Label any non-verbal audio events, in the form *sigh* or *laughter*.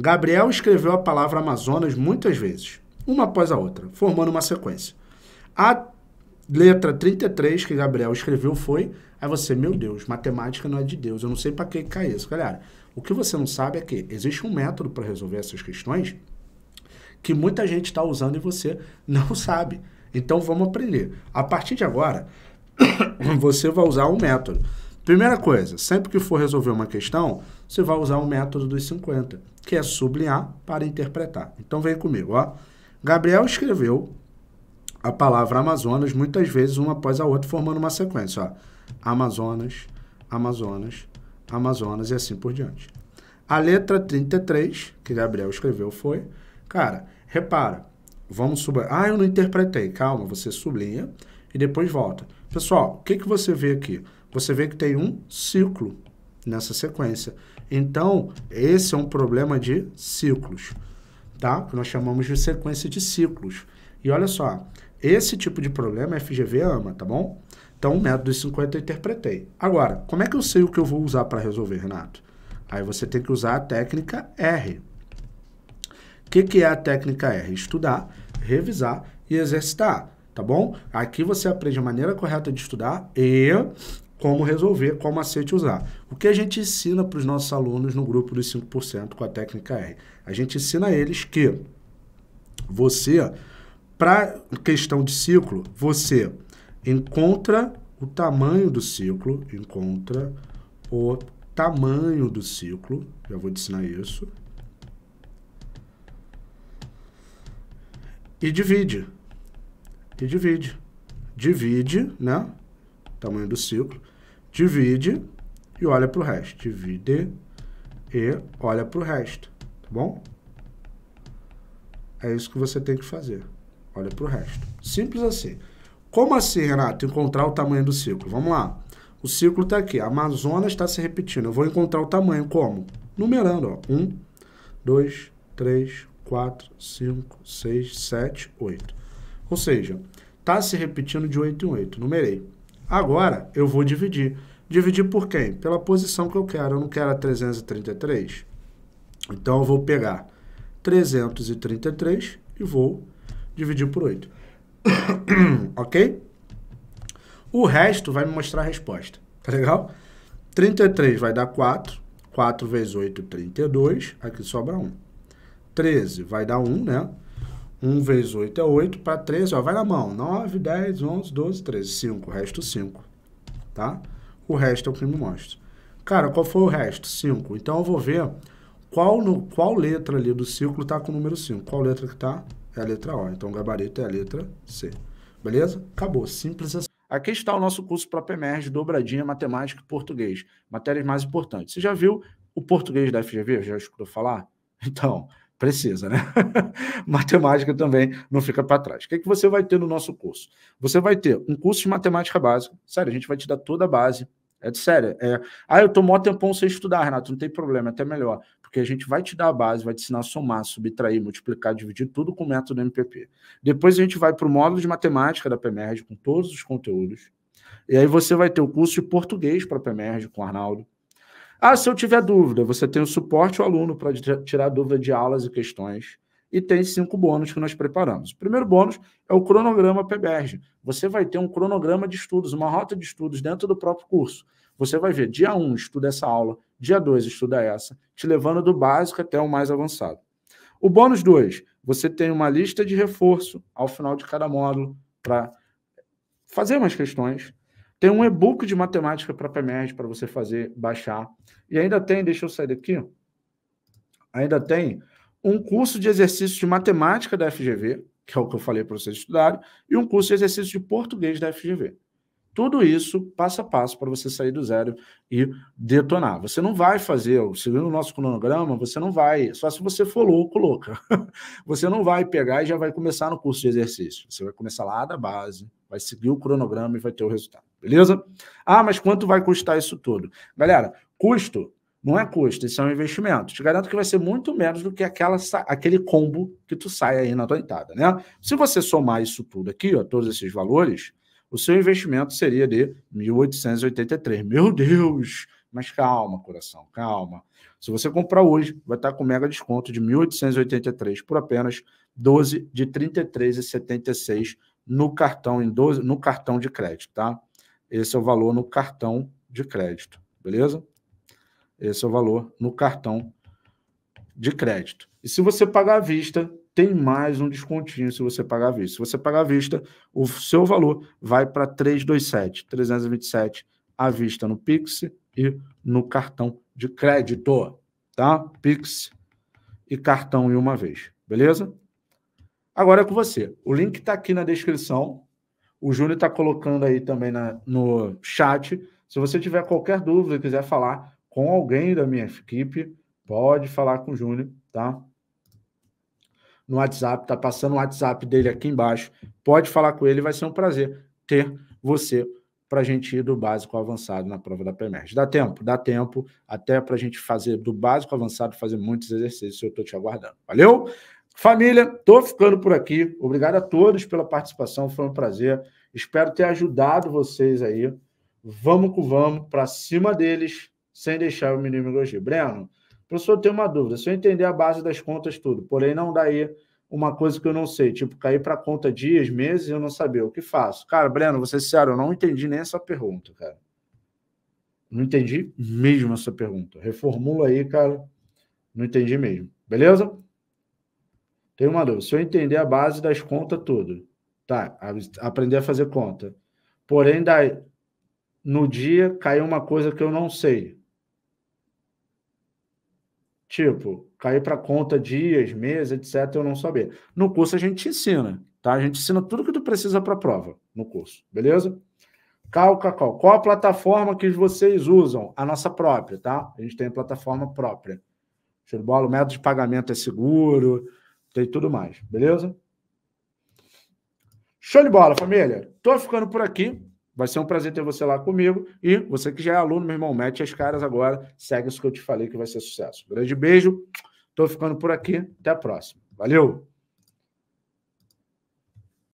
Gabriel escreveu a palavra Amazonas muitas vezes, uma após a outra, formando uma sequência. A letra 33 que Gabriel escreveu foi, aí você, meu Deus, matemática não é de Deus, eu não sei para que cai isso. Galera, o que você não sabe é que existe um método para resolver essas questões que muita gente está usando e você *laughs* não sabe. Então vamos aprender. A partir de agora, *coughs* você vai usar um método. Primeira coisa, sempre que for resolver uma questão, você vai usar o método dos 50, que é sublinhar para interpretar. Então vem comigo, ó. Gabriel escreveu a palavra Amazonas muitas vezes uma após a outra, formando uma sequência, ó. Amazonas, Amazonas, Amazonas e assim por diante. A letra 33 que Gabriel escreveu foi, cara, repara, vamos sublinhar. Ah, eu não interpretei. Calma, você sublinha e depois volta. Pessoal, o que, que você vê aqui? você vê que tem um ciclo nessa sequência. Então, esse é um problema de ciclos, tá? Que nós chamamos de sequência de ciclos. E olha só, esse tipo de problema a FGV ama, tá bom? Então, o método dos 50 eu interpretei. Agora, como é que eu sei o que eu vou usar para resolver, Renato? Aí você tem que usar a técnica R. O que, que é a técnica R? Estudar, revisar e exercitar, tá bom? Aqui você aprende a maneira correta de estudar e como resolver, qual macete usar. O que a gente ensina para os nossos alunos no grupo dos 5% com a técnica R? A gente ensina eles que você, para questão de ciclo, você encontra o tamanho do ciclo, encontra o tamanho do ciclo, já vou te ensinar isso, e divide, e divide, divide, né? tamanho do ciclo, divide e olha para o resto. Divide e olha para o resto, tá bom? É isso que você tem que fazer. Olha para o resto. Simples assim. Como assim, Renato? Encontrar o tamanho do ciclo? Vamos lá. O ciclo está aqui. A Amazonas está se repetindo. Eu vou encontrar o tamanho. Como? Numerando. 1, 2, 3, 4, 5, 6, 7, 8. Ou seja, está se repetindo de 8 em 8. Numerei. Agora eu vou dividir. Dividir por quem? Pela posição que eu quero. Eu não quero a 333. Então eu vou pegar 333 e vou dividir por 8. *coughs* ok? O resto vai me mostrar a resposta. Tá legal? 33 vai dar 4. 4 vezes 8, 32. Aqui sobra 1. 13 vai dar 1, né? 1 vezes 8 é 8, para 13, ó, vai na mão. 9, 10, 11, 12, 13, 5. O Resto 5, tá? O resto é o que me mostra. Cara, qual foi o resto? 5. Então, eu vou ver qual, no, qual letra ali do círculo está com o número 5. Qual letra que está? É a letra O. Então, o gabarito é a letra C. Beleza? Acabou. Simples assim. Aqui está é o nosso curso para PEMERG, dobradinha, matemática e português. Matérias mais importantes. Você já viu o português da FGV? Já escutou falar? *laughs* Então, Precisa, né? *laughs* matemática também não fica para trás. O que, é que você vai ter no nosso curso? Você vai ter um curso de matemática básica. Sério, a gente vai te dar toda a base. É de sério. É... Ah, eu tô mó tempão sem estudar, Renato. Não tem problema, é até melhor. Porque a gente vai te dar a base, vai te ensinar a somar, subtrair, multiplicar, dividir, tudo com o método MPP. Depois a gente vai para o módulo de matemática da PMERG, com todos os conteúdos. E aí você vai ter o curso de português para a com o Arnaldo. Ah, se eu tiver dúvida, você tem o suporte ao aluno para tirar dúvida de aulas e questões. E tem cinco bônus que nós preparamos. O primeiro bônus é o cronograma PBERG. Você vai ter um cronograma de estudos, uma rota de estudos dentro do próprio curso. Você vai ver, dia 1, um, estuda essa aula, dia 2, estuda essa, te levando do básico até o mais avançado. O bônus 2, você tem uma lista de reforço ao final de cada módulo para fazer umas questões. Tem um e-book de matemática para PMR para você fazer, baixar. E ainda tem, deixa eu sair daqui, ainda tem um curso de exercício de matemática da FGV, que é o que eu falei para vocês estudarem, e um curso de exercício de português da FGV. Tudo isso passo a passo para você sair do zero e detonar. Você não vai fazer, seguindo o nosso cronograma, você não vai, só se você for louco, louca. *laughs* Você não vai pegar e já vai começar no curso de exercício. Você vai começar lá da base, vai seguir o cronograma e vai ter o resultado. Beleza? Ah, mas quanto vai custar isso tudo? Galera, custo não é custo, isso é um investimento. Te garanto que vai ser muito menos do que aquela, aquele combo que tu sai aí na tua entrada, né? Se você somar isso tudo aqui, ó, todos esses valores, o seu investimento seria de 1.883. Meu Deus! Mas calma, coração, calma. Se você comprar hoje, vai estar com mega desconto de 1.883 por apenas 12 de 33,76 no cartão em 12, no cartão de crédito, tá? Esse é o valor no cartão de crédito, beleza? Esse é o valor no cartão de crédito. E se você pagar à vista, tem mais um descontinho se você pagar à vista. Se você pagar à vista, o seu valor vai para 327, 327 à vista no Pix e no cartão de crédito, tá? Pix e cartão em uma vez, beleza? Agora é com você. O link está aqui na descrição. O Júnior está colocando aí também na, no chat. Se você tiver qualquer dúvida, quiser falar com alguém da minha equipe, pode falar com o Júnior, tá? no WhatsApp, tá passando o WhatsApp dele aqui embaixo. Pode falar com ele, vai ser um prazer ter você para a gente ir do básico ao avançado na prova da PEMERG. Dá tempo, dá tempo, até para a gente fazer do básico ao avançado, fazer muitos exercícios, eu estou te aguardando. Valeu? Família, estou ficando por aqui. Obrigado a todos pela participação, foi um prazer. Espero ter ajudado vocês aí. Vamos com vamos, para cima deles, sem deixar o menino elogio. Breno, Professor, tem uma dúvida. Se eu entender a base das contas, tudo, porém não daí uma coisa que eu não sei, tipo, cair para conta dias, meses, eu não saber o que faço. Cara, Breno, você sincero, eu não entendi nem essa pergunta, cara. Não entendi mesmo essa pergunta. Reformula aí, cara. Não entendi mesmo. Beleza? Tem uma dúvida. Se eu entender a base das contas tudo, tá? Aprender a fazer conta. Porém, daí, no dia caiu uma coisa que eu não sei. Tipo, cair para conta dias, meses, etc, eu não saber. No curso a gente ensina, tá? A gente ensina tudo que tu precisa para a prova no curso, beleza? Cal, Cacau, qual a plataforma que vocês usam? A nossa própria, tá? A gente tem a plataforma própria. Show de bola, o método de pagamento é seguro, tem tudo mais, beleza? Show de bola, família. Tô ficando por aqui. Vai ser um prazer ter você lá comigo. E você que já é aluno, meu irmão, mete as caras agora. Segue isso que eu te falei que vai ser sucesso. Grande beijo. Estou ficando por aqui. Até a próxima. Valeu!